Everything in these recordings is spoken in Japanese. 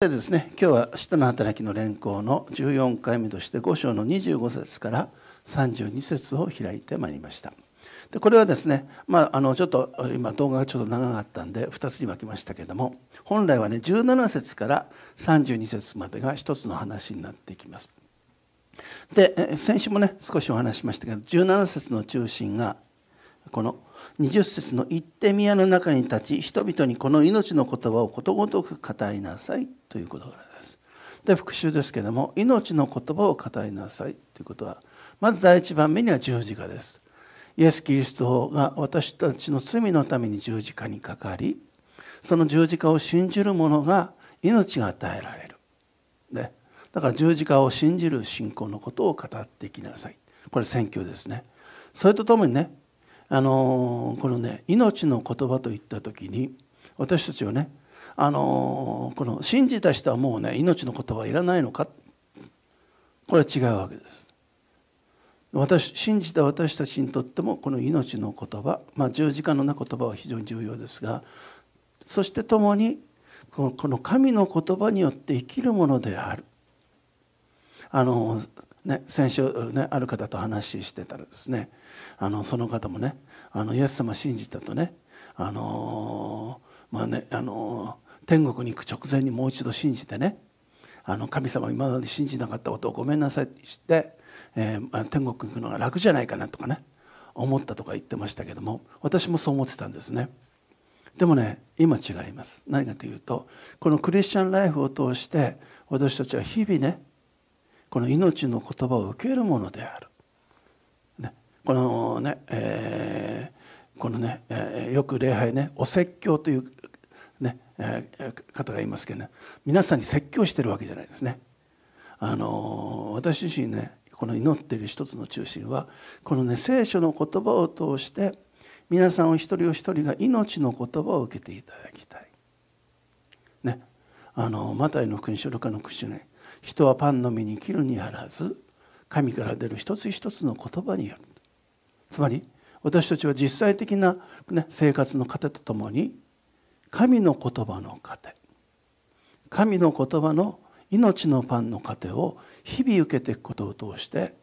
でですね、今日は「使徒の働き」の連行の14回目として5章の25節から32節を開いてまいりました。でこれはですね、まあ、あのちょっと今動画がちょっと長かったんで2つに分けましたけども本来はね17節から32節までが一つの話になっていきます。で先週もね少しお話しましたけど17節の中心がこの20節の「行って宮の中に立ち人々にこの命の言葉をことごとく語りなさい」ということです。で復習ですけども「命の言葉を語りなさい」ということはまず第一番目には十字架です。イエス・キリストが私たちの罪のために十字架にかかりその十字架を信じる者が命が与えられる。ね、だから十字架を信じる信仰のことを語っていきなさい。これ選挙ですね。それとともにねあのこのね命の言葉といった時に私たちはねあのこの信じた人はもうね命の言葉はいらないのかこれは違うわけです私信じた私たちにとってもこの命の言葉、まあ、十字架の、ね、言葉は非常に重要ですがそして共にこの神の言葉によって生きるものであるあのね、先週、ね、ある方と話してたらですねあのその方もねあのイエス様信じたとね,、あのまあねあの天国に行く直前にもう一度信じてねあの神様今まで信じなかったことをごめんなさいってして、えー、天国に行くのが楽じゃないかなとかね思ったとか言ってましたけども私もそう思ってたんですね。でもね今違います何かというとこのクリスチャンライフを通して私たちは日々ねこの命の言葉を受けるものである。ね、このね、えー、このね、えー、よく礼拝ねお説教というね、えー、方がいますけどね皆さんに説教してるわけじゃないですね。あのー、私自身ねこの祈っている一つの中心はこのね聖書の言葉を通して皆さんお一人お一人が命の言葉を受けていただきたい。ね、あのマタイの福音書ルカの福音書ね人はパンの身に生きるにあらず神から出る一つ一つの言葉によるつまり私たちは実際的な、ね、生活の糧とともに神の言葉の糧神の言葉の命のパンの糧を日々受けていくことを通して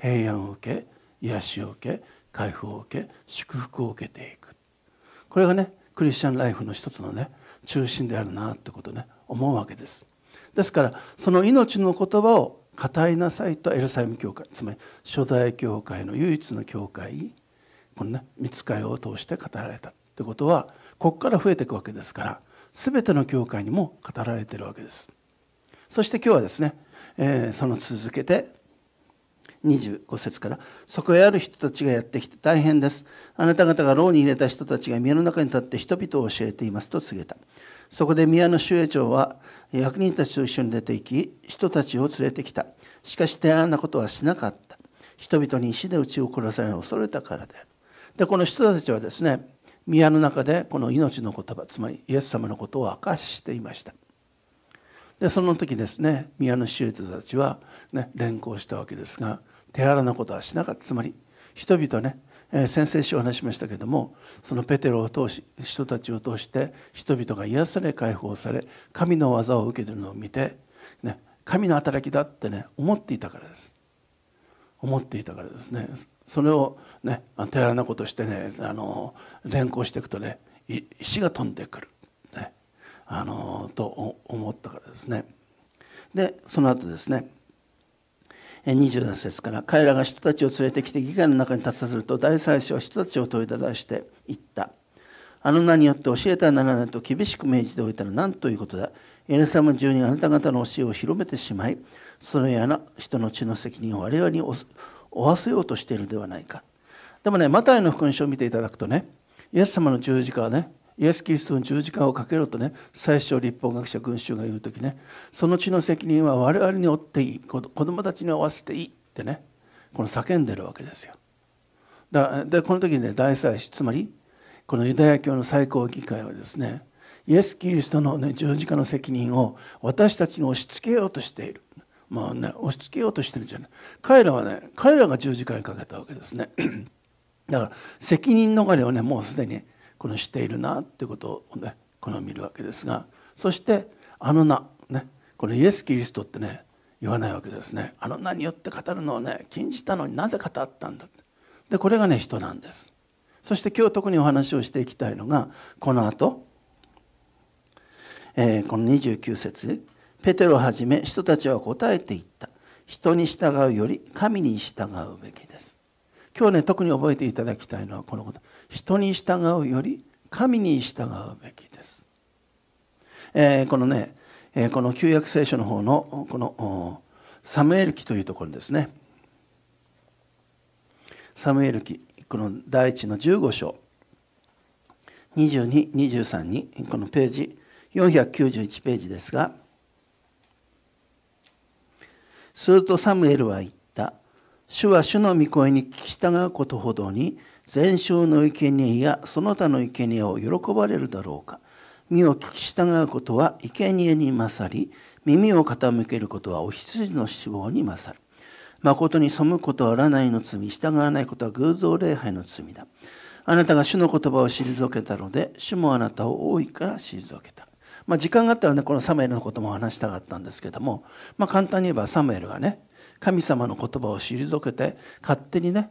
平安を受け癒しを受け解放を受け祝福を受けていくこれがねクリスチャンライフの一つのね中心であるなってことね思うわけです。ですからその命の言葉を語りなさいとエルサレム教会つまり初代教会の唯一の教会このね見つかを通して語られたってことはここから増えていくわけですから全ての教会にも語られているわけですそして今日はですね、えー、その続けて25節から「そこへある人たちがやってきて大変ですあなた方が牢に入れた人たちが家の中に立って人々を教えています」と告げたそこで宮野守衛長は役人たちと一緒に出て行き人たちを連れてきたしかし手荒なことはしなかった人々に石で打ちを殺されを恐れたからであるでこの人たちはですね宮の中でこの命の言葉つまりイエス様のことを明かしていましたでその時ですね宮の守衛長たちは、ね、連行したわけですが手荒なことはしなかったつまり人々ねえ先々週お話しましたけどもそのペテロを通し人たちを通して人々が癒され解放され神の技を受けてるのを見て、ね、神の働きだってね思っていたからです思っていたからですねそれをね手荒なことしてねあの連行していくとね石が飛んでくる、ね、あのと思ったからですねでその後ですね27節から彼らが人たちを連れてきて議会の中に立たせると大祭司は人たちを問いただして言ったあの名によって教えたならないと厳しく命じておいたら何ということだエルサム中にあなた方の教えを広めてしまいそのような人の血の責任を我々に負わせようとしているではないかでもねマタイの福音書を見ていただくとねイエス様の十字架はねイエス・キリストの十字架をかけろとね最初立法学者群衆が言う時ねその地の責任は我々に負っていい子どもたちに負わせていいってねこの叫んでるわけですよ。だでこの時にね大祭司つまりこのユダヤ教の最高議会はですねイエス・キリストの、ね、十字架の責任を私たちに押し付けようとしている。まあね、押し付けようとしてるんじゃない彼らはね彼らが十字架にかけたわけですねだから責任逃れをねもうすでにこのしているなっていうことをねこの見るわけですがそしてあの名ねこのイエス・キリストってね言わないわけですねあの名によって語るのをね禁じたのになぜ語ったんだでこれがね人なんですそして今日特にお話をしていきたいのがこの後、えー、この29節ペテロをはじめ人たちは答えていった人に従うより神に従うべきです今日ね特に覚えていただきたいのはこのこと人に従うより神に従うべきです、えー、このね、えー、この旧約聖書の方のこのサムエル記というところですねサムエル記この第一の15章2223にこのページ491ページですがするとサムエルは言った主は主の御声に聞き従うことほどに全生の生贄やその他の生贄を喜ばれるだろうか身を聞き従うことは生贄に勝り耳を傾けることはお羊の死亡に勝る誠に背くことは占いの罪従わないことは偶像礼拝の罪だあなたが主の言葉を退けたので主もあなたを多いから退けたまあ、時間があったらねこのサムエルのことも話したかったんですけども、まあ、簡単に言えばサムエルがね神様の言葉を退けて勝手にね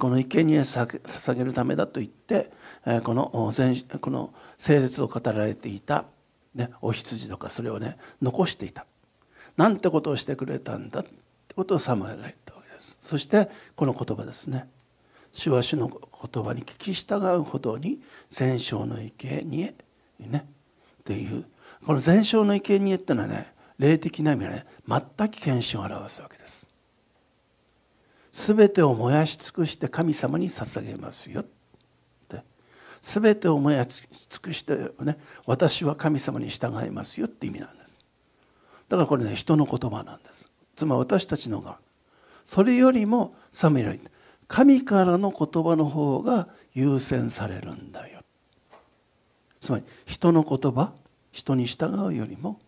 この生贄捧げるためだと言ってこの前この聖説を語られていた、ね、お羊とかそれをね残していたなんてことをしてくれたんだってことをサムエルが言ったわけですそしてこの言葉ですね主は主の言葉に聞き従うほどに全焼の生贄にねっていうこの全焼の生贄っていうのはね霊的な意味でね全く献身を表すわけです全てを燃やし尽くして神様に捧げますよって全てを燃やし尽くして、ね、私は神様に従いますよって意味なんですだからこれね人の言葉なんですつまり私たちのがそれよりもサムエル神からの言葉の方が優先されるんだよつまり人の言葉人に従うよりも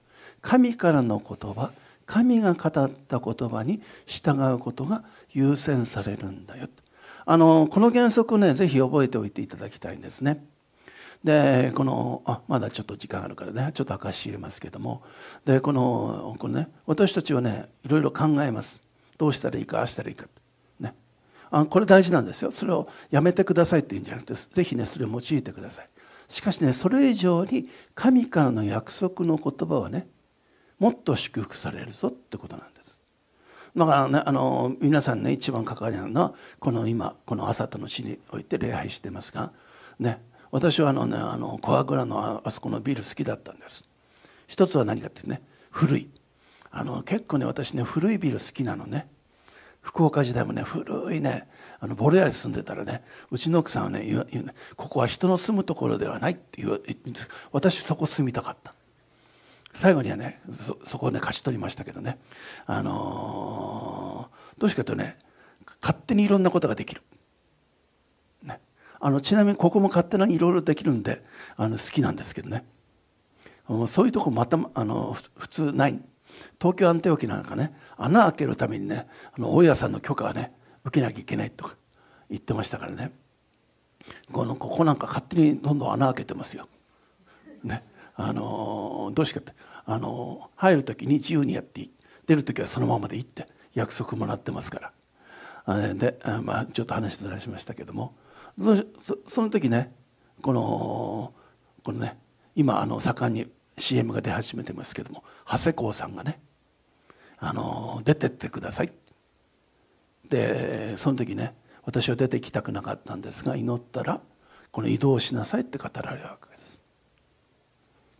神からの言葉神が語った言葉に従うことが優先されるんだよあのこの原則ね是非覚えておいていただきたいんですね。でこのあまだちょっと時間あるからねちょっと証し入れますけどもでこのこの、ね、私たちはねいろいろ考えますどうしたらいいかああしたらいいか、ね、あこれ大事なんですよそれをやめてくださいっていうんじゃなくて是非ねそれを用いてくださいしかしねそれ以上に神からの約束の言葉はねもっと祝福されるぞってことなんですだから、ね、あの皆さんね一番関わりあるのはこの今この朝との死において礼拝してますがね私はあのねあのコアグラのあそこのビル好きだったんです一つは何かってね古いあの結構ね私ね古いビル好きなのね福岡時代もね古いねあのボレアに住んでたらねうちの奥さんはねここは人の住むところではないって言う私そこ住みたかった最後にはねそこをね勝ち取りましたけどね、あのー、どうしてかというとね勝手にいろんなことができる、ね、あのちなみにここも勝手にいろいろできるんであの好きなんですけどねそういうとこまたあの普通ない東京安定沖なんかね穴開けるためにねあの大家さんの許可はね受けなきゃいけないとか言ってましたからねこのここなんか勝手にどんどん穴開けてますよ。ねあのどうしかってあの入る時に自由にやっていい出る時はそのままでいいって約束もらってますからあれで、まあ、ちょっと話ずらしましたけどもその時ねこのこのね今あの盛んに CM が出始めてますけども長谷川さんがねあの出てってくださいでその時ね私は出てきたくなかったんですが祈ったらこの移動しなさいって語られるわけ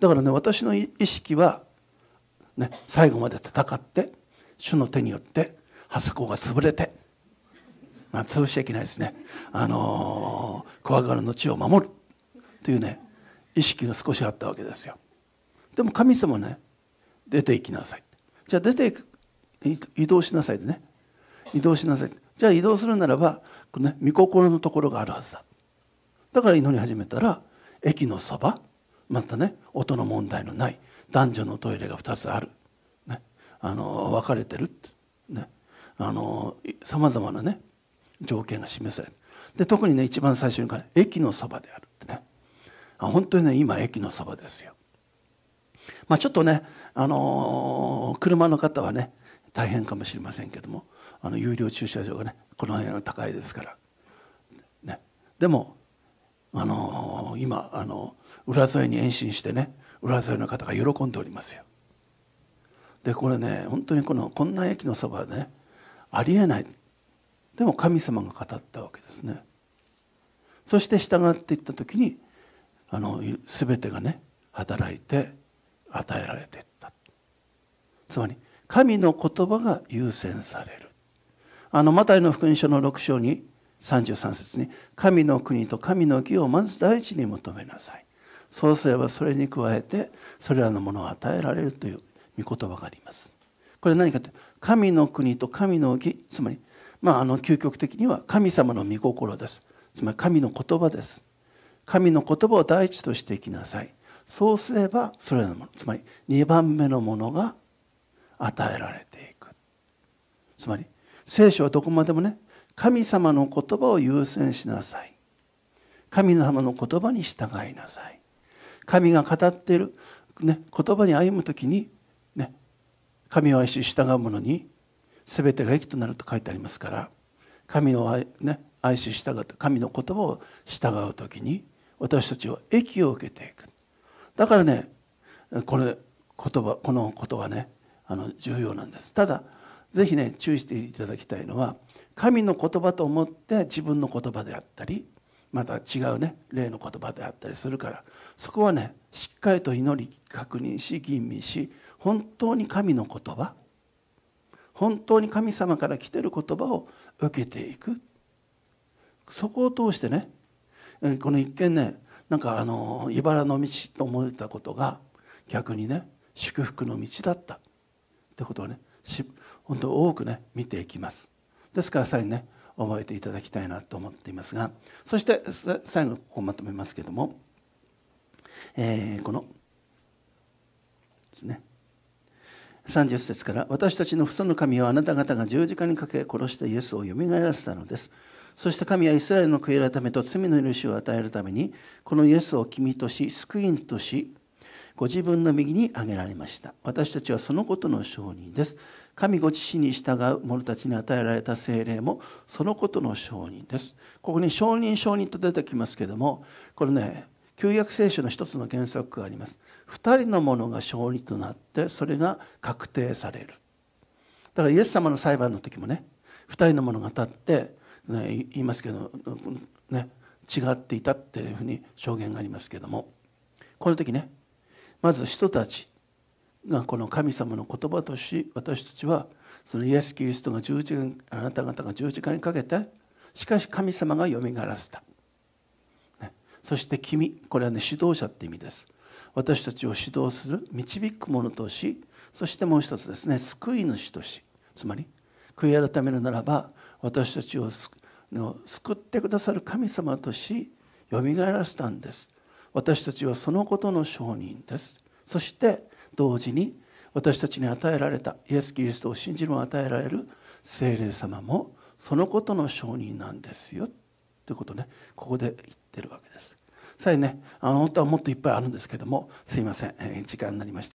だからね私の意識は、ね、最後まで戦って主の手によってハスコが潰れて、まあ、潰しちゃいけないですね、あのー、怖がるの地を守るというね意識が少しあったわけですよでも神様ね出て行きなさいじゃあ出て移動しなさいでね移動しなさいじゃあ移動するならばこの、ね、御心のところがあるはずだだから祈り始めたら駅のそばまたね音の問題のない男女のトイレが2つある、ね、あの分かれてるさまざまなね条件が示されるで特にね一番最初に駅のそばである」ってねあ本当にね今駅のそばですよ。まあ、ちょっとね、あのー、車の方はね大変かもしれませんけどもあの有料駐車場がねこの辺は高いですから、ね、でも、あのー、今、あのー裏添えに延伸してね裏添えの方が喜んでおりますよでこれね本当にこのこんな駅のそばでねありえないでも神様が語ったわけですねそして従っていった時にあの全てがね働いて与えられていったつまり神の言葉が優先されるあのマタイの福音書の6章に33節に「神の国と神の義をまず第一に求めなさい」そうすればそれに加えてそれらのものを与えられるという御言葉がありますこれは何かというと神の国と神の義つまりまあ、あの究極的には神様の御心ですつまり神の言葉です神の言葉を第一としていきなさいそうすればそれらのものつまり2番目のものが与えられていくつまり聖書はどこまでもね神様の言葉を優先しなさい神様の言葉に従いなさい神が語っている、ね、言葉に歩む時に、ね、神を愛し従う者に全てが益となると書いてありますから神を愛,、ね、愛し従う神の言葉を従う時に私たちは益を受けていくだからねこれ言葉このことはねあの重要なんですただ是非ね注意していただきたいのは神の言葉と思って自分の言葉であったりまた違うね例の言葉であったりするからそこはねしっかりと祈り確認し吟味し本当に神の言葉本当に神様から来てる言葉を受けていくそこを通してねこの一見ねなんかあの茨の道と思えたことが逆にね祝福の道だったってことをね本当多くね見ていきますですからさらにね覚えていただきたいなと思っていますがそして最後ここまとめますけども、えー、このですね30節から私たちの父祖の神はあなた方が十字架にかけ殺したイエスをよみがえらせたのですそして神はイスラエルの悔い改めと罪の許しを与えるためにこのイエスを君とし救いとしご自分の右に挙げられました私たちはそのことの証人です神ご自身に従う者たちに与えられた精霊もそのことの証人ですここに証人証人と出てきますけどもこれね旧約聖書の一つの原則があります2人の者が証人となってそれが確定されるだからイエス様の裁判の時もね2人の者が立って、ね、言いますけど、ね、違っていたっていうふうに証言がありますけどもこの時ねまず人たちがこの神様の言葉とし私たちはそのイエス・キリストが十字架あなた方が十字架にかけてしかし神様がよみがえらせた、ね、そして君これはね指導者って意味です私たちを指導する導く者としそしてもう一つですね救い主としつまり悔い改めるならば私たちを救ってくださる神様としよみがえらせたんです私たちはそのことの証人ですそして同時に私たちに与えられたイエス・キリストを信じるもを与えられる精霊様もそのことの証人なんですよということねここで言ってるわけです。さえねあの本当はもっといっぱいあるんですけどもすいません、え時間になりました。